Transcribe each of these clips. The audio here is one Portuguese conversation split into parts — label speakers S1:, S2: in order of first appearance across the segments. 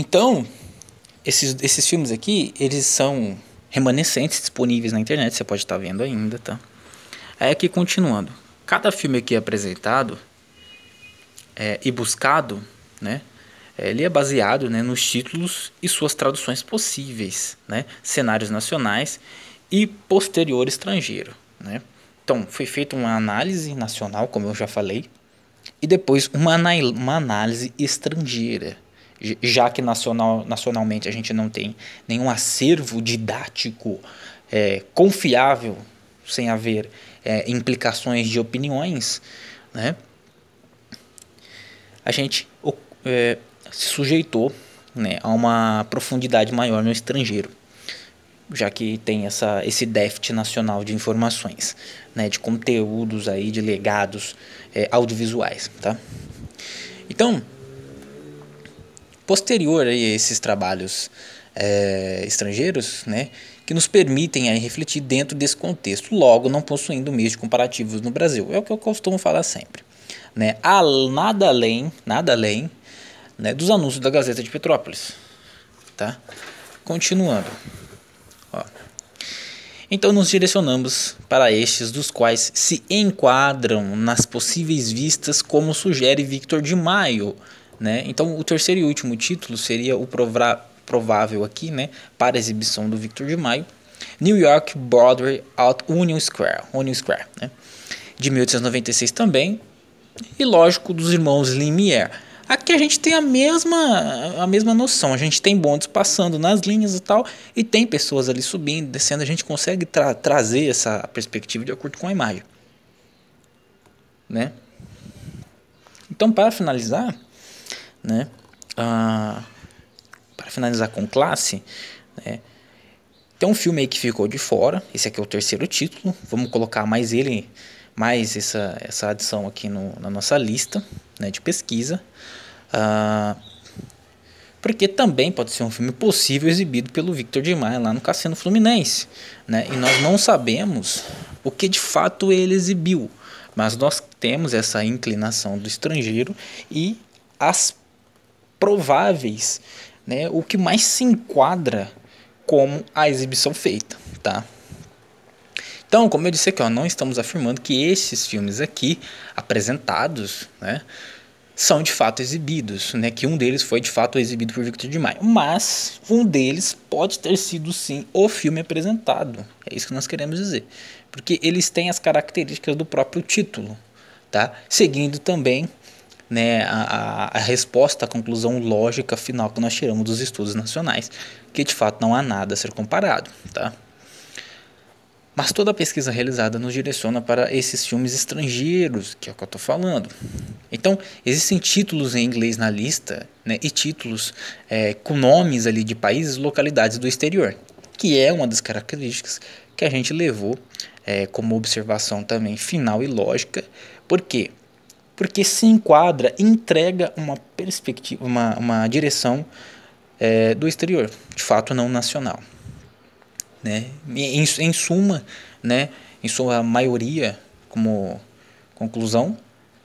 S1: Então, esses, esses filmes aqui, eles são remanescentes disponíveis na internet, você pode estar tá vendo ainda, tá? Aí é aqui continuando. Cada filme aqui apresentado é, e buscado, né? É, ele é baseado né, nos títulos e suas traduções possíveis, né? Cenários nacionais e posterior estrangeiro, né? Então, foi feita uma análise nacional, como eu já falei, e depois uma, uma análise estrangeira, já que nacional, nacionalmente a gente não tem nenhum acervo didático é, confiável, sem haver é, implicações de opiniões, né? a gente é, se sujeitou né, a uma profundidade maior no estrangeiro, já que tem essa, esse déficit nacional de informações, né, de conteúdos aí, de legados é, audiovisuais. Tá? Então, posterior a esses trabalhos é, estrangeiros, né, que nos permitem aí, refletir dentro desse contexto, logo não possuindo meios comparativos no Brasil. É o que eu costumo falar sempre. Né? A, nada além, nada além né, dos anúncios da Gazeta de Petrópolis. Tá? Continuando. Ó. Então nos direcionamos para estes dos quais se enquadram nas possíveis vistas, como sugere Victor de Maio né? Então, o terceiro e último título seria o provável aqui, né, para a exibição do Victor de Maio, New York Broadway at Union Square, Union Square, né? De 1896 também, e lógico dos irmãos Limier Aqui a gente tem a mesma a mesma noção, a gente tem bondes passando nas linhas e tal, e tem pessoas ali subindo, descendo, a gente consegue tra trazer essa perspectiva de acordo com a imagem, né? Então, para finalizar, né? Ah, para finalizar com classe, né? tem um filme aí que ficou de fora. Esse aqui é o terceiro título. Vamos colocar mais ele, mais essa, essa adição aqui no, na nossa lista né, de pesquisa. Ah, porque também pode ser um filme possível exibido pelo Victor de Maia lá no Cassino Fluminense, né? E nós não sabemos o que de fato ele exibiu, mas nós temos essa inclinação do estrangeiro e as prováveis, né, o que mais se enquadra como a exibição feita, tá? Então, como eu disse aqui, ó, não estamos afirmando que esses filmes aqui apresentados, né, são de fato exibidos, né, que um deles foi de fato exibido por Victor de Maio, mas um deles pode ter sido sim o filme apresentado. É isso que nós queremos dizer, porque eles têm as características do próprio título, tá? Seguindo também né, a, a resposta, a conclusão lógica final que nós tiramos dos estudos nacionais, que de fato não há nada a ser comparado. Tá? Mas toda a pesquisa realizada nos direciona para esses filmes estrangeiros, que é o que eu estou falando. Então, existem títulos em inglês na lista, né, e títulos é, com nomes ali de países e localidades do exterior, que é uma das características que a gente levou é, como observação também final e lógica, porque porque se enquadra, entrega uma perspectiva, uma, uma direção é, do exterior, de fato não nacional. Né? Em, em suma, né, em sua maioria, como conclusão,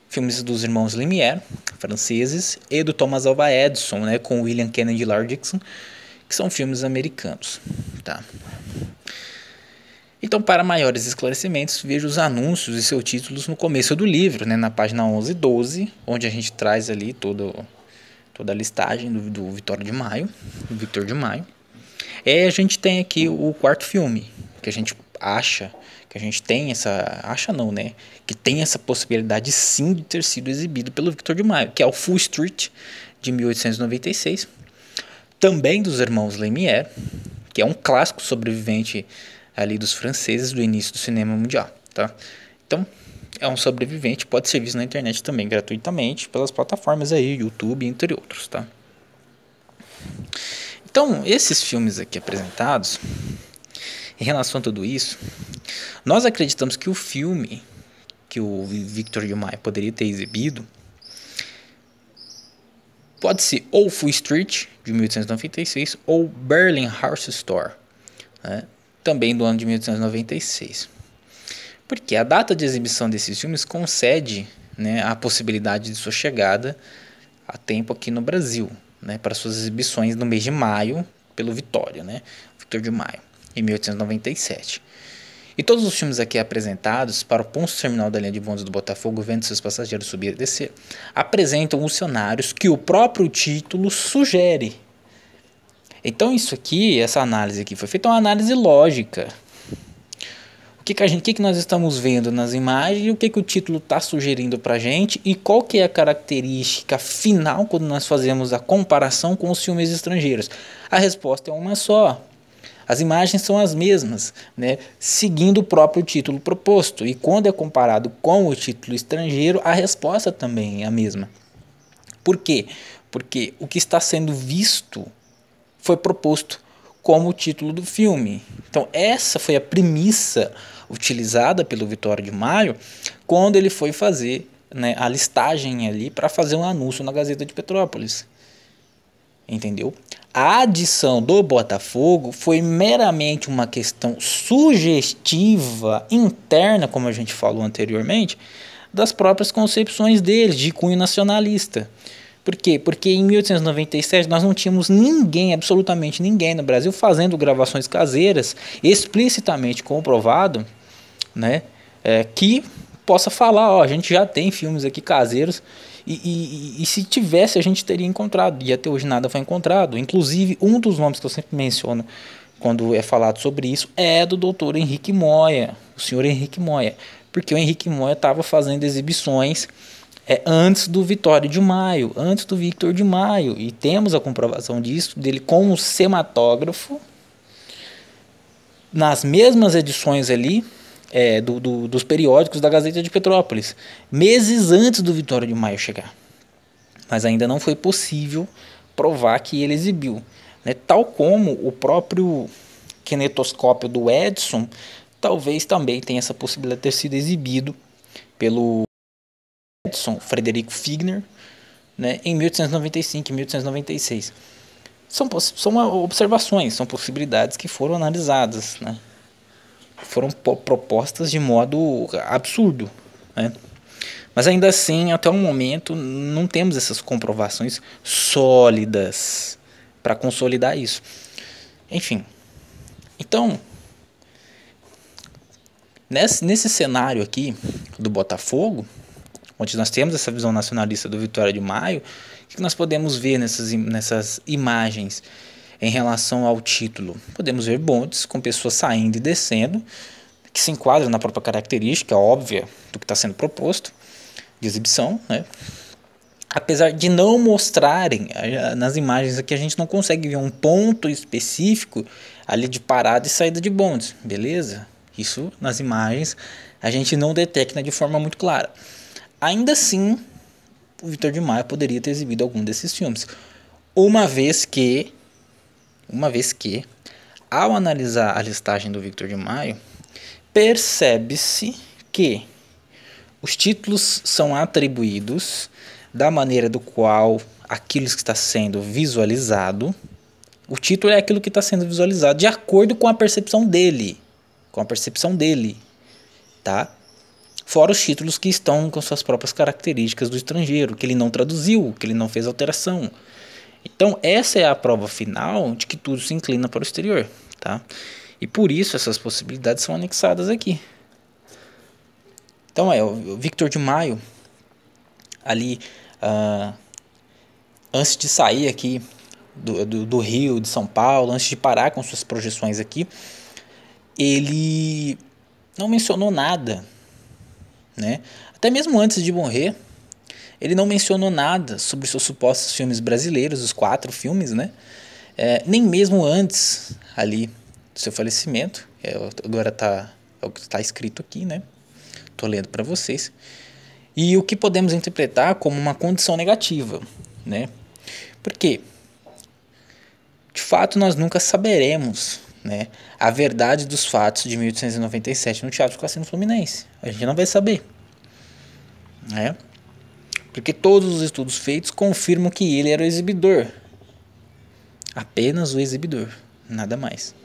S1: filmes dos irmãos Lumière, franceses, e do Thomas Alva Edison, né, com William Kennedy Largixon, que são filmes americanos, tá? Então, para maiores esclarecimentos, veja os anúncios e seus títulos no começo do livro, né, na página 11 e 12, onde a gente traz ali todo, toda a listagem do, do Vitória de Maio, do Victor de Maio. E é, a gente tem aqui o quarto filme, que a gente acha que a gente tem essa. Acha não, né? Que tem essa possibilidade sim de ter sido exibido pelo Victor de Maio, que é o Full Street de 1896, também dos irmãos Lemier, que é um clássico sobrevivente ali dos franceses do início do cinema mundial, tá? Então, é um sobrevivente, pode ser visto na internet também gratuitamente pelas plataformas aí, YouTube, entre outros, tá? Então, esses filmes aqui apresentados, em relação a tudo isso, nós acreditamos que o filme que o Victor Guimai poderia ter exibido pode ser ou Full Street, de 1896, ou Berlin House Store, né? também do ano de 1896. Porque a data de exibição desses filmes concede né, a possibilidade de sua chegada a tempo aqui no Brasil, né, para suas exibições no mês de maio, pelo Vitória, né, Victor de Maio, em 1897. E todos os filmes aqui apresentados para o ponto terminal da linha de bondes do Botafogo, vendo seus passageiros subir e descer, apresentam os cenários que o próprio título sugere então isso aqui, essa análise aqui foi feita é uma análise lógica. O que, que, a gente, o que, que nós estamos vendo nas imagens, o que, que o título está sugerindo para a gente e qual que é a característica final quando nós fazemos a comparação com os filmes estrangeiros. A resposta é uma só. As imagens são as mesmas, né? seguindo o próprio título proposto. E quando é comparado com o título estrangeiro, a resposta também é a mesma. Por quê? Porque o que está sendo visto foi proposto como título do filme. Então, essa foi a premissa utilizada pelo Vitório de Maio quando ele foi fazer né, a listagem ali para fazer um anúncio na Gazeta de Petrópolis. Entendeu? A adição do Botafogo foi meramente uma questão sugestiva interna, como a gente falou anteriormente, das próprias concepções deles de cunho nacionalista. Por quê? Porque em 1897 nós não tínhamos ninguém, absolutamente ninguém no Brasil, fazendo gravações caseiras, explicitamente comprovado, né, é, que possa falar, ó, a gente já tem filmes aqui caseiros e, e, e, se tivesse a gente teria encontrado e até hoje nada foi encontrado. Inclusive um dos nomes que eu sempre menciono quando é falado sobre isso é do doutor Henrique Moya, o senhor Henrique Moya, porque o Henrique Moya estava fazendo exibições é, antes do Vitório de Maio, antes do Victor de Maio. E temos a comprovação disso, dele com o sematógrafo, nas mesmas edições ali, é, do, do, dos periódicos da Gazeta de Petrópolis, meses antes do Vitório de Maio chegar. Mas ainda não foi possível provar que ele exibiu. Né? Tal como o próprio kinetoscópio do Edson, talvez também tenha essa possibilidade de ter sido exibido pelo Edson Frederico Figner, né, em 1895 e 1896. São, são ah, observações, são possibilidades que foram analisadas, né? foram propostas de modo absurdo. Né? Mas ainda assim, até o momento, não temos essas comprovações sólidas para consolidar isso. Enfim, então, nesse, nesse cenário aqui do Botafogo, onde nós temos essa visão nacionalista do Vitória de Maio, o que nós podemos ver nessas, nessas imagens em relação ao título? Podemos ver bondes com pessoas saindo e descendo, que se enquadram na própria característica óbvia do que está sendo proposto de exibição, né? apesar de não mostrarem eh, nas imagens aqui a gente não consegue ver um ponto específico ali de parada e saída de bondes, beleza? Isso nas imagens a gente não detecta de forma muito clara. Ainda assim, o Vitor de Maia poderia ter exibido algum desses filmes. Uma vez que, uma vez que, ao analisar a listagem do Victor de Maio, percebe-se que os títulos são atribuídos da maneira do qual aquilo que está sendo visualizado. O título é aquilo que está sendo visualizado de acordo com a percepção dele, com a percepção dele, tá? fora os títulos que estão com suas próprias características do estrangeiro, que ele não traduziu, que ele não fez alteração. Então, essa é a prova final de que tudo se inclina para o exterior, tá? E por isso essas possibilidades são anexadas aqui. Então, é o Victor de Maio, ali, uh, antes de sair aqui do, do, do Rio, de São Paulo, antes de parar com suas projeções aqui, ele não mencionou nada né? Até mesmo antes de morrer, ele não mencionou nada sobre seus supostos filmes brasileiros, os quatro filmes, né? É, nem mesmo antes ali do seu falecimento, é, agora tá, é o que está escrito aqui, né? Tô lendo para vocês. E o que podemos interpretar como uma condição negativa, né? Porque, de fato, nós nunca saberemos né, a verdade dos fatos de 1897 no Teatro Cassino Fluminense. A gente não vai saber. Né? Porque todos os estudos feitos confirmam que ele era o exibidor. Apenas o exibidor, nada mais.